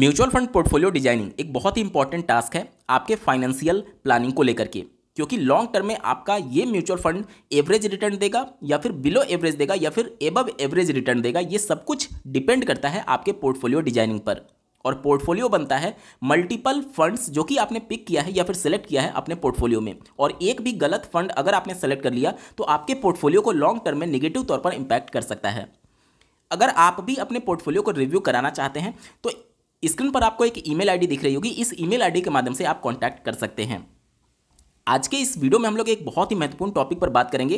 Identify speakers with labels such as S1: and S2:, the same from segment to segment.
S1: mutual fund portfolio designing एक बहुत ही important task है आपके फाइनेंशियल प्लानिंग को लेकर के क्योंकि लॉन्ग टर्म में आपका ये म्यूचुअल फंड एवरेज रिटर्न देगा या फिर बिलो एवरेज देगा या फिर एबव एवरेज रिटर्न देगा ये सब कुछ डिपेंड करता है आपके पोर्टफोलियो डिजाइनिंग पर और पोर्टफोलियो बनता है मल्टीपल फंड्स जो कि आपने पिक किया है या फिर सेलेक्ट किया है अपने पोर्टफोलियो में और एक भी गलत फंड अगर आपने सेलेक्ट कर लिया तो आपके पोर्टफोलियो को लॉन्ग टर्म में निगेटिव तौर पर इम्पैक्ट कर सकता है अगर आप भी अपने पोर्टफोलियो को रिव्यू कराना चाहते हैं तो स्क्रीन पर आपको एक ईमेल आईडी दिख रही होगी इस ईमेल आईडी के माध्यम से आप कॉन्टैक्ट कर सकते हैं आज के इस वीडियो में हम लोग एक बहुत ही महत्वपूर्ण टॉपिक पर बात करेंगे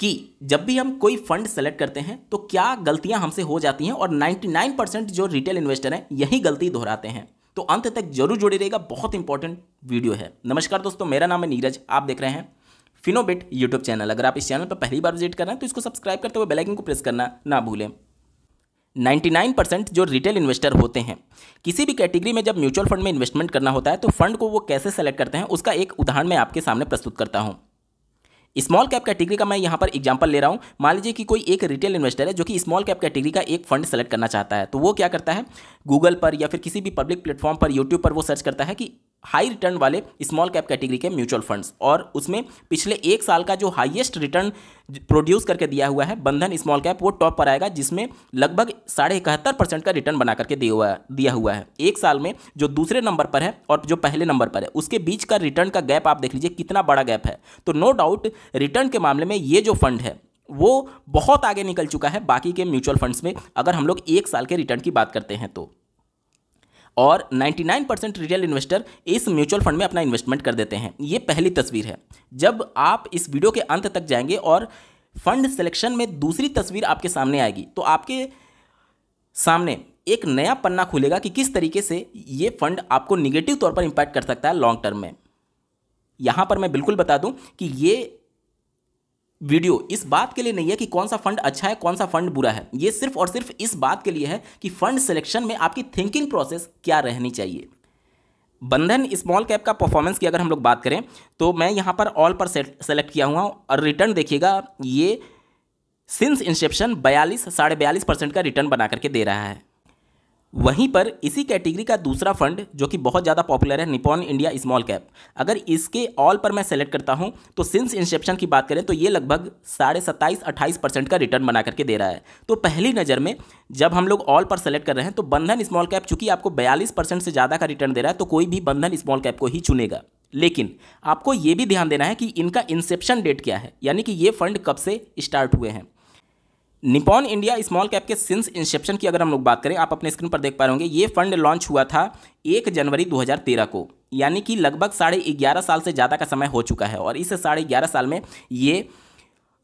S1: कि जब भी हम कोई फंड सेलेक्ट करते हैं तो क्या गलतियां हमसे हो जाती हैं और 99 परसेंट जो रिटेल इन्वेस्टर हैं यही गलती दोहराते हैं तो अंत तक जरूर जुड़े रहेगा बहुत इंपॉर्टेंट वीडियो है नमस्कार दोस्तों मेरा नाम है नीरज आप देख रहे हैं फिनोबिट यूट्यूब चैनल अगर आप इस चैनल पर पहली बार विजिट कर रहे हैं तो इसको सब्सक्राइब करते हुए बेलाइकन को प्रेस करना ना भूलें 99% जो रिटेल इन्वेस्टर होते हैं किसी भी कैटेगरी में जब म्यूचुअल फंड में इन्वेस्टमेंट करना होता है तो फंड को वो कैसे सेलेक्ट करते हैं उसका एक उदाहरण मैं आपके सामने प्रस्तुत करता हूँ स्मॉल कैप कैटेगरी का मैं यहाँ पर एग्जाम्पल ले रहा हूँ मान लीजिए कि कोई एक रिटेल इन्वेस्टर है जो कि स्मॉल कैप कैटेगरी का एक फंड सेलेक्ट करना चाहता है तो वो क्या करता है गूगल पर या फिर किसी भी पब्लिक प्लेटफॉर्म पर यूट्यूब पर वो सर्च करता है कि हाई रिटर्न वाले स्मॉल कैप कैटेगरी के म्यूचुअल फंड्स और उसमें पिछले एक साल का जो हाईएस्ट रिटर्न प्रोड्यूस करके दिया हुआ है बंधन स्मॉल कैप वो टॉप पर आएगा जिसमें लगभग साढ़े इकहत्तर परसेंट का रिटर्न बना करके दिया हुआ दिया हुआ है एक साल में जो दूसरे नंबर पर है और जो पहले नंबर पर है उसके बीच का रिटर्न का गैप आप देख लीजिए कितना बड़ा गैप है तो नो डाउट रिटर्न के मामले में ये जो फंड है वो बहुत आगे निकल चुका है बाकी के म्यूचुअल फंड्स में अगर हम लोग एक साल के रिटर्न की बात करते हैं तो और 99 परसेंट रिटेल इन्वेस्टर इस म्यूचुअल फंड में अपना इन्वेस्टमेंट कर देते हैं ये पहली तस्वीर है जब आप इस वीडियो के अंत तक जाएंगे और फंड सिलेक्शन में दूसरी तस्वीर आपके सामने आएगी तो आपके सामने एक नया पन्ना खुलेगा कि किस तरीके से ये फंड आपको निगेटिव तौर पर इम्पैक्ट कर सकता है लॉन्ग टर्म में यहाँ पर मैं बिल्कुल बता दूँ कि ये वीडियो इस बात के लिए नहीं है कि कौन सा फंड अच्छा है कौन सा फंड बुरा है ये सिर्फ और सिर्फ इस बात के लिए है कि फंड सिलेक्शन में आपकी थिंकिंग प्रोसेस क्या रहनी चाहिए बंधन स्मॉल कैप का परफॉर्मेंस की अगर हम लोग बात करें तो मैं यहाँ पर ऑल पर सेलेक्ट किया हुआ हूँ और रिटर्न देखिएगा ये सिंस इंसेप्शन बयालीस साढ़े बयालीस परसेंट का रिटर्न बना करके दे रहा है वहीं पर इसी कैटेगरी का दूसरा फंड जो कि बहुत ज़्यादा पॉपुलर है निपॉन इंडिया स्मॉल कैप अगर इसके ऑल पर मैं सेलेक्ट करता हूं तो सिंस इंसेप्शन की बात करें तो ये लगभग साढ़े सत्ताईस अट्ठाईस परसेंट का रिटर्न बना करके दे रहा है तो पहली नज़र में जब हम लोग ऑल पर सेलेक्ट कर रहे हैं तो बंधन स्मॉल कैप चूंकि आपको बयालीस परसेंट से ज़्यादा का रिटर्न दे रहा है तो कोई भी बंधन स्मॉल कैप को ही चुनेगा लेकिन आपको ये भी ध्यान देना है कि इनका इंसेप्शन डेट क्या है यानी कि ये फंड कब से स्टार्ट हुए हैं निपॉन इंडिया स्मॉल कैप के सिंस इंसेप्शन की अगर हम लोग बात करें आप अपने स्क्रीन पर देख पा रहे होंगे ये फंड लॉन्च हुआ था एक जनवरी 2013 को यानी कि लगभग साढ़े ग्यारह साल से ज़्यादा का समय हो चुका है और इस साढ़े ग्यारह साल में ये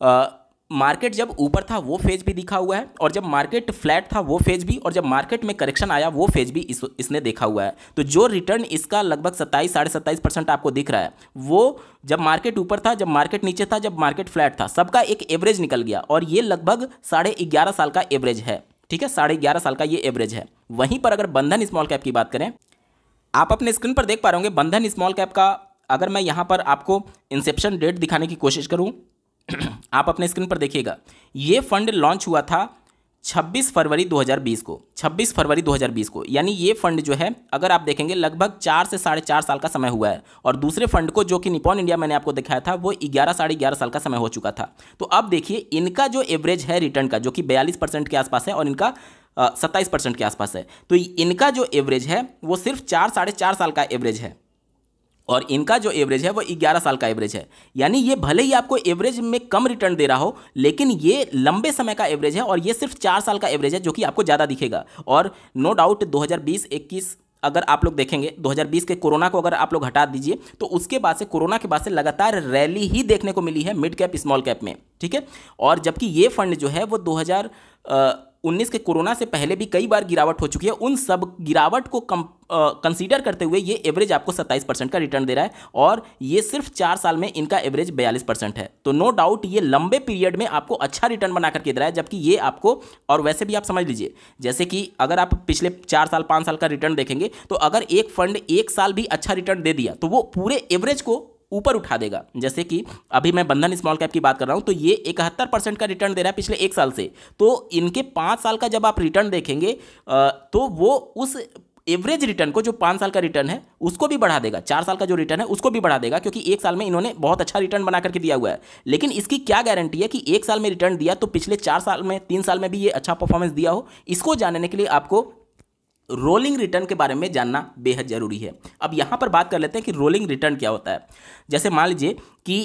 S1: आ, मार्केट जब ऊपर था वो फेज भी दिखा हुआ है और जब मार्केट फ्लैट था वो फेज भी और जब मार्केट में करेक्शन आया वो फेज भी इस, इसने देखा हुआ है तो जो रिटर्न इसका लगभग सत्ताईस साढ़े सत्ताईस परसेंट आपको दिख रहा है वो जब मार्केट ऊपर था जब मार्केट नीचे था जब मार्केट फ्लैट था सबका एक एवरेज निकल गया और ये लगभग साढ़े ग्यारह साल का एवरेज है ठीक है साढ़े ग्यारह साल का ये एवरेज है वहीं पर अगर बंधन स्मॉल कैप की बात करें आप अपने स्क्रीन पर देख पा रहे होंगे बंधन स्मॉल कैप का अगर मैं यहाँ पर आपको इंसेप्शन डेट दिखाने की कोशिश करूँ आप अपने स्क्रीन पर देखिएगा ये फंड लॉन्च हुआ था 26 फरवरी 2020 को 26 फरवरी 2020 को यानी ये फंड जो है अगर आप देखेंगे लगभग चार से साढ़े चार साल का समय हुआ है और दूसरे फंड को जो कि निपॉन इंडिया मैंने आपको दिखाया था वो ग्यारह साढ़े ग्यारह साल का समय हो चुका था तो अब देखिए इनका जो एवरेज है रिटर्न का जो कि बयालीस परसेंट के आसपास है और इनका सत्ताईस परसेंट के आसपास है तो इनका जो एवरेज है वो सिर्फ चार साढ़े चार साल का एवरेज है और इनका जो एवरेज है वो 11 साल का एवरेज है यानी ये भले ही आपको एवरेज में कम रिटर्न दे रहा हो लेकिन ये लंबे समय का एवरेज है और ये सिर्फ चार साल का एवरेज है जो कि आपको ज़्यादा दिखेगा और नो डाउट 2020-21 अगर आप लोग देखेंगे 2020 के कोरोना को अगर आप लोग हटा दीजिए तो उसके बाद से कोरोना के बाद से लगातार रैली ही देखने को मिली है मिड कैप स्मॉल कैप में ठीक है और जबकि ये फंड जो है वो 2000 आ, उन्नीस के कोरोना से पहले भी कई बार गिरावट हो चुकी है उन सब गिरावट को कम कंसीडर करते हुए ये एवरेज आपको 27 परसेंट का रिटर्न दे रहा है और ये सिर्फ चार साल में इनका एवरेज 42 परसेंट है तो नो डाउट ये लंबे पीरियड में आपको अच्छा रिटर्न बना करके दे रहा है जबकि ये आपको और वैसे भी आप समझ लीजिए जैसे कि अगर आप पिछले चार साल पाँच साल का रिटर्न देखेंगे तो अगर एक फंड एक साल भी अच्छा रिटर्न दे दिया तो वो पूरे एवरेज को ऊपर उठा देगा जैसे कि अभी मैं बंधन स्मॉल कैप की बात कर रहा हूँ तो ये इकहत्तर परसेंट का रिटर्न दे रहा है पिछले एक साल से तो इनके पाँच साल का जब आप रिटर्न देखेंगे तो वो उस एवरेज रिटर्न को जो पाँच साल का रिटर्न है उसको भी बढ़ा देगा चार साल का जो रिटर्न है उसको भी बढ़ा देगा क्योंकि एक साल में इन्होंने बहुत अच्छा रिटर्न बना करके दिया हुआ है लेकिन इसकी क्या गारंटी है कि एक साल में रिटर्न दिया तो पिछले चार साल में तीन साल में भी ये अच्छा परफॉर्मेंस दिया हो इसको जानने के लिए आपको रोलिंग रिटर्न के बारे में जानना बेहद ज़रूरी है अब यहाँ पर बात कर लेते हैं कि रोलिंग रिटर्न क्या होता है जैसे मान लीजिए कि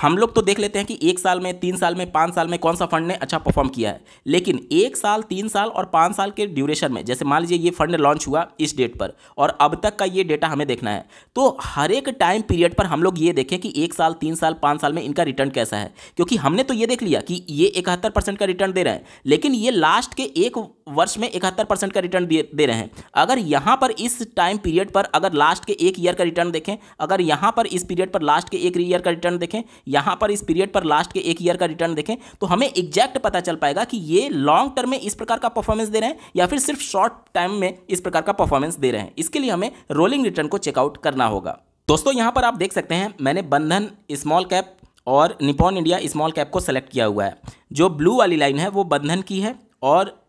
S1: हम लोग तो देख लेते हैं कि एक साल में तीन साल में पाँच साल में कौन सा फंड ने अच्छा परफॉर्म किया है लेकिन एक साल तीन साल और पाँच साल के ड्यूरेशन में जैसे मान लीजिए ये फंड लॉन्च हुआ इस डेट पर और अब तक का ये डेटा हमें देखना है तो हर एक टाइम पीरियड पर हम लोग ये देखें कि एक साल तीन साल पाँच साल में इनका रिटर्न कैसा है क्योंकि हमने तो ये देख लिया कि ये इकहत्तर का रिटर्न दे रहे हैं लेकिन ये लास्ट के एक वर्ष में इकहत्तर परसेंट का रिटर्न दे रहे हैं अगर यहाँ पर इस टाइम पीरियड पर अगर लास्ट के एक ईयर का रिटर्न देखें अगर यहाँ पर इस पीरियड पर लास्ट के एक ईयर का रिटर्न देखें यहाँ पर इस पीरियड पर लास्ट के एक ईयर का रिटर्न देखें तो हमें एग्जैक्ट पता चल पाएगा कि ये लॉन्ग टर्म में इस प्रकार का परफॉर्मेंस दे रहे हैं या फिर सिर्फ शॉर्ट टाइम में इस प्रकार का परफॉर्मेंस दे रहे हैं इसके लिए हमें रोलिंग रिटर्न को चेकआउट करना होगा दोस्तों यहाँ पर आप देख सकते हैं मैंने बंधन स्मॉल कैप और निपॉन इंडिया स्मॉल कैप को सेलेक्ट किया हुआ है जो ब्लू वाली लाइन है वो बंधन की है और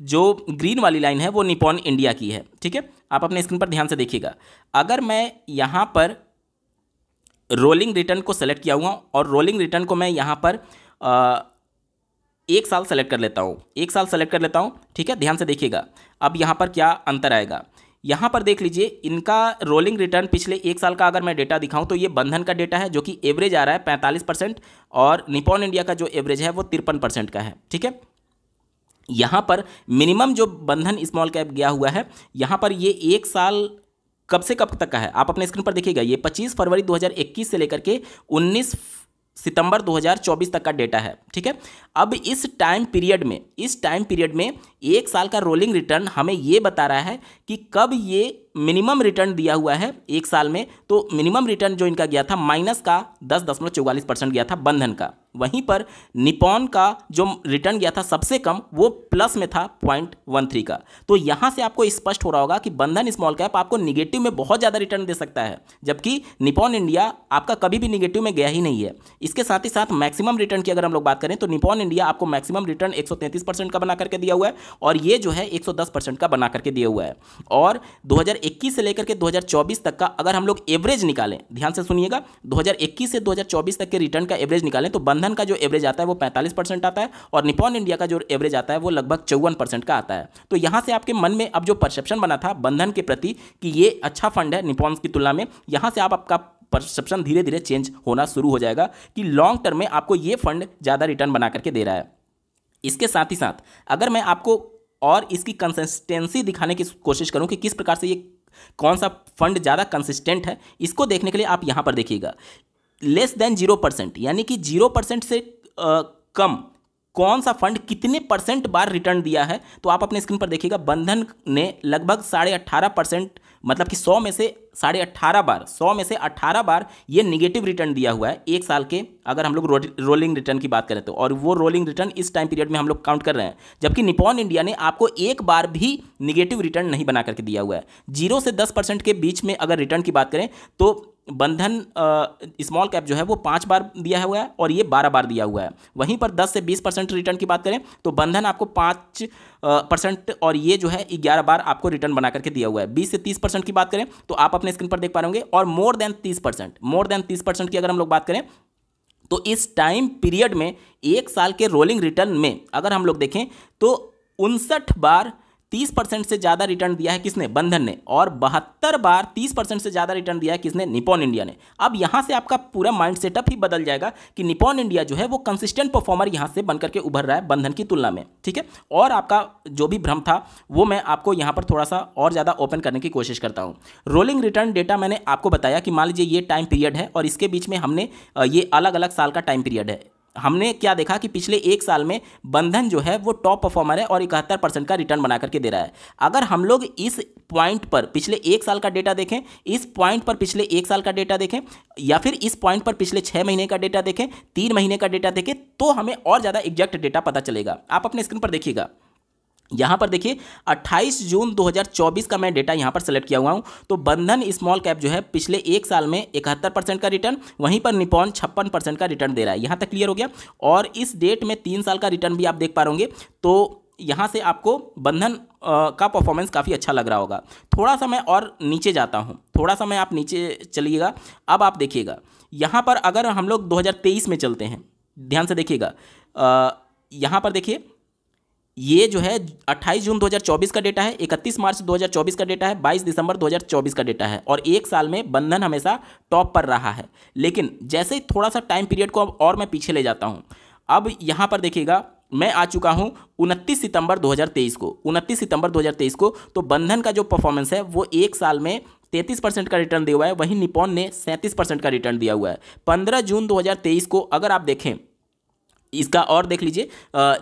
S1: जो ग्रीन वाली लाइन है वो निपॉन इंडिया की है ठीक है आप अपने स्क्रीन पर ध्यान से देखिएगा अगर मैं यहाँ पर रोलिंग रिटर्न को सेलेक्ट किया हुआ और रोलिंग रिटर्न को मैं यहाँ पर आ, एक साल सेलेक्ट कर लेता हूँ एक साल सेलेक्ट कर लेता हूँ ठीक है ध्यान से देखिएगा अब यहाँ पर क्या अंतर आएगा यहाँ पर देख लीजिए इनका रोलिंग रिटर्न पिछले एक साल का अगर मैं डेटा दिखाऊं तो ये बंधन का डेटा है जो कि एवरेज आ रहा है पैंतालीस परसेंट और निपॉन इंडिया का जो एवरेज है वो तिरपन परसेंट का है ठीक है यहाँ पर मिनिमम जो बंधन स्मॉल कैप गया हुआ है यहाँ पर ये एक साल कब से कब तक का है आप अपने स्क्रीन पर देखिएगा ये 25 फरवरी 2021 से लेकर के 19 सितंबर 2024 तक का डेटा है ठीक है अब इस टाइम पीरियड में इस टाइम पीरियड में एक साल का रोलिंग रिटर्न हमें ये बता रहा है कि कब ये मिनिमम रिटर्न दिया हुआ है एक साल में तो मिनिमम रिटर्न जो इनका गया था माइनस का दस दशमलव चौवालीस परसेंट गया था बंधन का वहीं पर निपॉन का जो रिटर्न गया था सबसे कम वो प्लस में था पॉइंट वन थ्री का तो यहां से आपको स्पष्ट हो रहा होगा कि बंधन स्मॉल कैप आपको निगेटिव में बहुत ज़्यादा रिटर्न दे सकता है जबकि निपॉन इंडिया आपका कभी भी निगेटिव में गया ही नहीं है इसके साथ ही साथ मैक्सिमम रिटर्न की अगर हम लोग बात करें तो निपॉन इंडिया आपको मैक्सिमम रिटर्न एक का बना करके दिया हुआ है और ये जो है एक का बना करके दिया हुआ है और दो 2021 से लेकर के 2024 तक का अगर हम लोग एवरेज निकालें ध्यान से सुनिएगा 2021 से 2024 तक के रिटर्न का एवरेज निकालें तो बंधन का जो एवरेज आता है वो 45 परसेंट आता है और निपॉन इंडिया का जो एवरेज आता है वो लगभग चौवन परसेंट का आता है तो यहाँ से आपके मन में अब जो परसेप्शन बना था बंधन के प्रति कि ये अच्छा फंड है निपॉन की तुलना में यहाँ से आप आपका परसेप्शन धीरे धीरे चेंज होना शुरू हो जाएगा कि लॉन्ग टर्म में आपको ये फंड ज़्यादा रिटर्न बना करके दे रहा है इसके साथ ही साथ अगर मैं आपको और इसकी कंसिस्टेंसी दिखाने की कोशिश करूं कि किस प्रकार से ये कौन सा फंड ज़्यादा कंसिस्टेंट है इसको देखने के लिए आप यहाँ पर देखिएगा लेस देन जीरो परसेंट यानी कि जीरो परसेंट से आ, कम कौन सा फंड कितने परसेंट बार रिटर्न दिया है तो आप अपने स्क्रीन पर देखिएगा बंधन ने लगभग साढ़े अट्ठारह परसेंट मतलब कि सौ में से साढ़े अट्ठारह बार सौ में से अट्ठारह बार ये निगेटिव रिटर्न दिया हुआ है एक साल के अगर हम लोग रो, रोलिंग रिटर्न की बात करें तो और वो रोलिंग रिटर्न इस टाइम पीरियड में हम लोग काउंट कर रहे हैं जबकि निपॉन इंडिया ने आपको एक बार भी निगेटिव रिटर्न नहीं बना करके दिया हुआ है जीरो से दस परसेंट के बीच में अगर रिटर्न की बात करें तो बंधन स्मॉल कैप जो है वो पाँच बार दिया हुआ है और ये बारह बार दिया हुआ है वहीं पर दस से बीस परसेंट रिटर्न की बात करें तो बंधन आपको पाँच परसेंट और ये जो है ग्यारह बार आपको रिटर्न बना करके दिया हुआ है बीस से तीस परसेंट की बात करें तो आप अपने स्क्रीन पर देख पा रहे और मोर देन तीस परसेंट मोर देन तीस परसेंट की अगर हम लोग बात करें तो इस टाइम पीरियड में एक साल के रोलिंग रिटर्न में अगर हम लोग देखें तो उनसठ बार तीस परसेंट से ज़्यादा रिटर्न दिया है किसने बंधन ने और बहत्तर बार तीस परसेंट से ज़्यादा रिटर्न दिया है किसने निपॉन इंडिया ने अब यहाँ से आपका पूरा माइंड सेटअप ही बदल जाएगा कि निपॉन इंडिया जो है वो कंसिस्टेंट परफॉर्मर यहाँ से बनकर के उभर रहा है बंधन की तुलना में ठीक है और आपका जो भी भ्रम था वो मैं आपको यहाँ पर थोड़ा सा और ज़्यादा ओपन करने की कोशिश करता हूँ रोलिंग रिटर्न डेटा मैंने आपको बताया कि मान लीजिए ये टाइम पीरियड है और इसके बीच में हमने ये अलग अलग साल का टाइम पीरियड है हमने क्या देखा कि पिछले एक साल में बंधन जो है वो टॉप परफॉर्मर है और इकहत्तर परसेंट का रिटर्न बना करके दे रहा है अगर हम लोग इस पॉइंट पर पिछले एक साल का डेटा देखें इस पॉइंट पर पिछले एक साल का डेटा देखें या फिर इस पॉइंट पर पिछले छः महीने का डेटा देखें तीन महीने का डेटा देखें तो हमें और ज़्यादा एग्जैक्ट डेटा पता चलेगा आप अपने स्क्रीन पर देखिएगा यहाँ पर देखिए 28 जून 2024 का मैं डेटा यहाँ पर सेलेक्ट किया हुआ हूँ तो बंधन स्मॉल कैप जो है पिछले एक साल में इकहत्तर परसेंट का रिटर्न वहीं पर निपॉन छप्पन परसेंट का रिटर्न दे रहा है यहाँ तक क्लियर हो गया और इस डेट में तीन साल का रिटर्न भी आप देख पा होंगे तो यहाँ से आपको बंधन का परफॉर्मेंस काफ़ी अच्छा लग रहा होगा थोड़ा सा मैं और नीचे जाता हूँ थोड़ा सा मैं आप नीचे चलिएगा अब आप देखिएगा यहाँ पर अगर हम लोग दो में चलते हैं ध्यान से देखिएगा यहाँ पर देखिए ये जो है 28 जून 2024 का डेटा है 31 मार्च 2024 का डेटा है 22 दिसंबर 2024 का डेटा है और एक साल में बंधन हमेशा टॉप पर रहा है लेकिन जैसे ही थोड़ा सा टाइम पीरियड को अब और मैं पीछे ले जाता हूँ अब यहाँ पर देखिएगा मैं आ चुका हूँ उनतीस सितंबर 2023 को उनतीस सितंबर 2023 को तो बंधन का जो परफॉर्मेंस है वो एक साल में तैंतीस परसेंट का रिटर्न दिया हुआ है वहीं निपोन ने सैंतीस परसेंट का रिटर्न दिया हुआ है पंद्रह जून 2023 को अगर आप देखें इसका और देख लीजिए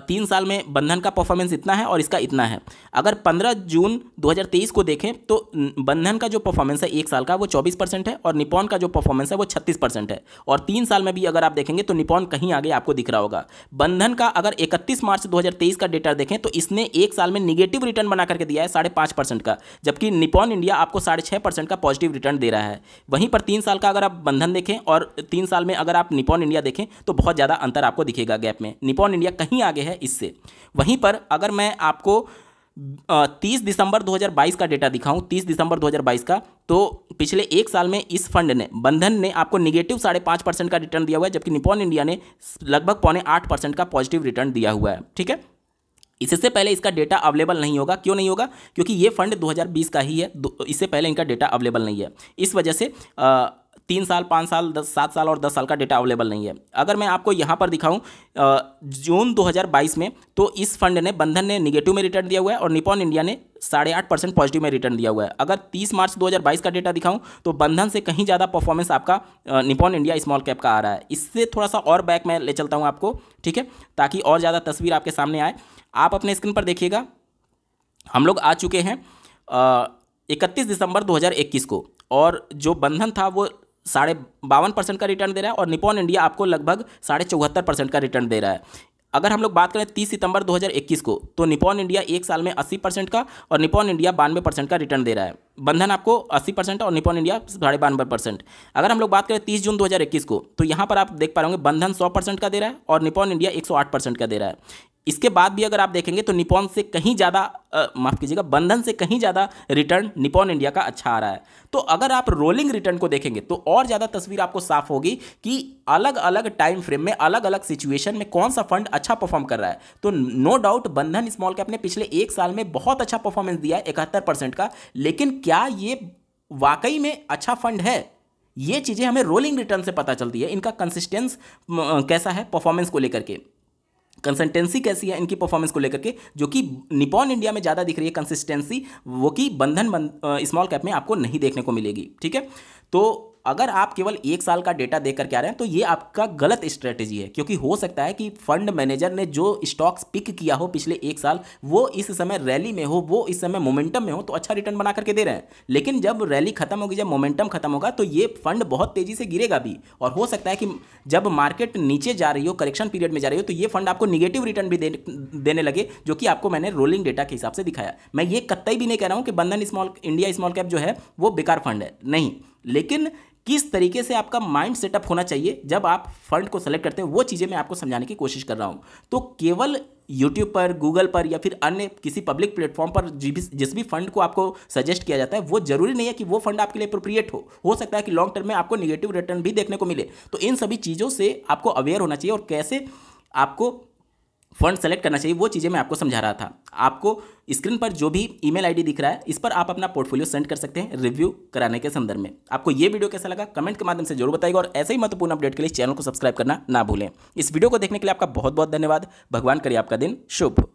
S1: तीन साल में बंधन का परफॉर्मेंस इतना है और इसका इतना है अगर 15 जून 2023 को देखें तो बंधन का जो परफॉर्मेंस है एक साल का वो 24 परसेंट है और निपॉन का जो परफॉर्मेंस है वो 36 परसेंट है और तीन साल में भी अगर आप देखेंगे तो निपॉन कहीं आगे आपको दिख रहा होगा बंधन का अगर इकतीस मार्च दो का डेटा देखें तो इसने एक साल में निगेटिव रिटर्न बना करके दिया है साढ़े का जबकि निपॉन इंडिया आपको साढ़े का पॉजिटिव रिटर्न दे रहा है वहीं पर तीन साल का अगर आप बंधन देखें और तीन साल में अगर आप निपॉन इंडिया देखें तो बहुत ज़्यादा अंतर आपको दिखेगा मिलेगा गैप में निपॉन इंडिया कहीं आगे है इससे वहीं पर अगर मैं आपको 30 दिसंबर 2022 का डेटा दिखाऊं 30 दिसंबर 2022 का तो पिछले एक साल में इस फंड ने बंधन ने आपको निगेटिव साढ़े पाँच परसेंट का रिटर्न दिया हुआ है जबकि निपॉन इंडिया ने लगभग पौने आठ परसेंट का पॉजिटिव रिटर्न दिया हुआ है ठीक है इससे पहले इसका डेटा अवेलेबल नहीं होगा क्यों नहीं होगा क्योंकि ये फंड 2020 का ही है इससे पहले इनका डेटा अवेलेबल नहीं है इस वजह से आ, तीन साल पाँच साल दस सात साल और दस साल का डेटा अवेलेबल नहीं है अगर मैं आपको यहाँ पर दिखाऊँ जून 2022 में तो इस फंड ने बंधन ने निगेटिव में रिटर्न दिया हुआ है और निपॉन इंडिया ने साढ़े आठ परसेंट पॉजिटिव में रिटर्न दिया हुआ है अगर 30 मार्च 2022 का डेटा दिखाऊं तो बंधन से कहीं ज़्यादा परफॉर्मेंस आपका निपॉन इंडिया स्मॉल कैप का आ रहा है इससे थोड़ा सा और बैक मैं ले चलता हूं आपको ठीक है ताकि और ज़्यादा तस्वीर आपके सामने आए आप अपने स्क्रीन पर देखिएगा हम लोग आ चुके हैं इकतीस दिसंबर 2021 को और जो बंधन था वो साढ़े बावन परसेंट का रिटर्न दे रहा है और निपॉन इंडिया आपको लगभग साढ़े चौहत्तर परसेंट का रिटर्न दे रहा है अगर हम लोग बात करें 30 सितंबर 2021 को तो निपॉन इंडिया एक साल में 80 परसेंट का और निपॉन इंडिया बानवे परसेंट का रिटर्न दे रहा है बंधन आपको 80 परसेंट और निपॉन इंडिया साढ़े बानवे परसेंट अगर हम लोग बात करें 30 जून 2021 को तो यहाँ पर आप देख पा रहे होंगे बंधन 100 परसेंट का दे रहा है और निपॉन इंडिया 108 परसेंट का दे रहा है इसके बाद भी अगर आप देखेंगे तो निपॉन से कहीं ज़्यादा माफ़ कीजिएगा बंधन से कहीं ज़्यादा रिटर्न निपॉन इंडिया का अच्छा आ रहा है तो अगर आप रोलिंग रिटर्न को देखेंगे तो और ज़्यादा तस्वीर आपको साफ होगी कि अलग अलग टाइम फ्रेम में अलग अलग सिचुएशन में कौन सा फंड अच्छा परफॉर्म कर रहा है तो no doubt Bandhan small cap ने पिछले एक साल में बहुत अच्छा परफॉर्मेंस दिया है इकहत्तर का लेकिन क्या ये वाकई में अच्छा फंड है ये चीज़ें हमें रोलिंग रिटर्न से पता चलती है इनका कंसिस्टेंस कैसा है परफॉर्मेंस को लेकर के कंसिस्टेंसी कैसी है इनकी परफॉर्मेंस को लेकर के जो कि निपॉन इंडिया में ज़्यादा दिख रही है कंसिस्टेंसी वो कि बंधन स्मॉल कैप में आपको नहीं देखने को मिलेगी ठीक है तो अगर आप केवल एक साल का डेटा देख करके आ रहे हैं तो ये आपका गलत स्ट्रेटेजी है क्योंकि हो सकता है कि फंड मैनेजर ने जो स्टॉक्स पिक किया हो पिछले एक साल वो इस समय रैली में हो वो इस समय मोमेंटम में हो तो अच्छा रिटर्न बना करके दे रहे हैं लेकिन जब रैली खत्म होगी जब मोमेंटम खत्म होगा तो ये फंड बहुत तेजी से गिरेगा भी और हो सकता है कि जब मार्केट नीचे जा रही हो करेक्शन पीरियड में जा रही हो तो ये फंड आपको निगेटिव रिटर्न भी देने लगे जो कि आपको मैंने रोलिंग डेटा के हिसाब से दिखाया मैं ये कत्तई भी नहीं कह रहा हूँ कि बंधन स्मॉल इंडिया स्मॉल कैप जो है वो बेकार फंड है नहीं लेकिन किस तरीके से आपका माइंड सेटअप होना चाहिए जब आप फंड को सेलेक्ट करते हैं वो चीज़ें मैं आपको समझाने की कोशिश कर रहा हूँ तो केवल यूट्यूब पर गूगल पर या फिर अन्य किसी पब्लिक प्लेटफॉर्म पर जिस भी फंड को आपको सजेस्ट किया जाता है वो जरूरी नहीं है कि वो फंड आपके लिए अप्रोप्रिएट हो हो सकता है कि लॉन्ग टर्म में आपको निगेटिव रिटर्न भी देखने को मिले तो इन सभी चीज़ों से आपको अवेयर होना चाहिए और कैसे आपको फंड सेलेक्ट करना चाहिए वो चीज़ें मैं आपको समझा रहा था आपको स्क्रीन पर जो भी ईमेल आईडी दिख रहा है इस पर आप अपना पोर्टफोलियो सेंड कर सकते हैं रिव्यू कराने के संदर्भ में आपको ये वीडियो कैसा लगा कमेंट के माध्यम से जरूर बताएगा और ऐसे ही महत्वपूर्ण अपडेट के लिए चैनल को सब्सक्राइब करना ना भूलें इस वीडियो को देखने के लिए आपका बहुत बहुत धन्यवाद भगवान करिए आपका दिन शुभ